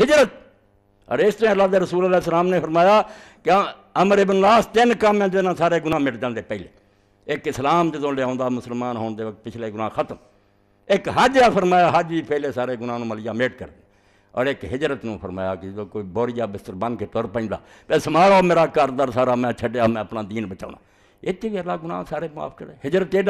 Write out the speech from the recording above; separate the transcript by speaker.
Speaker 1: हिजरत और इस तरह अल्लाह रसूल सलाम ने फरमाया कि अमर बिनलास तीन काम है जहाँ सारे गुना मिट जाते पहले एक इस्लाम जो लिया मुसलमान होने के वक्त पिछले गुना खत्म एक हज आ फरमाया हज भी पहले सारे गुना मलिया मेट कर और एक हिजरत में फरमाया कि जो कोई बोरिया बिस्तर बन के तुर पा पे समारो मेरा दर सारा मैं छड़ा मैं अपना दीन बचा इतने भी अला गुना सारे माफ करे हिजरत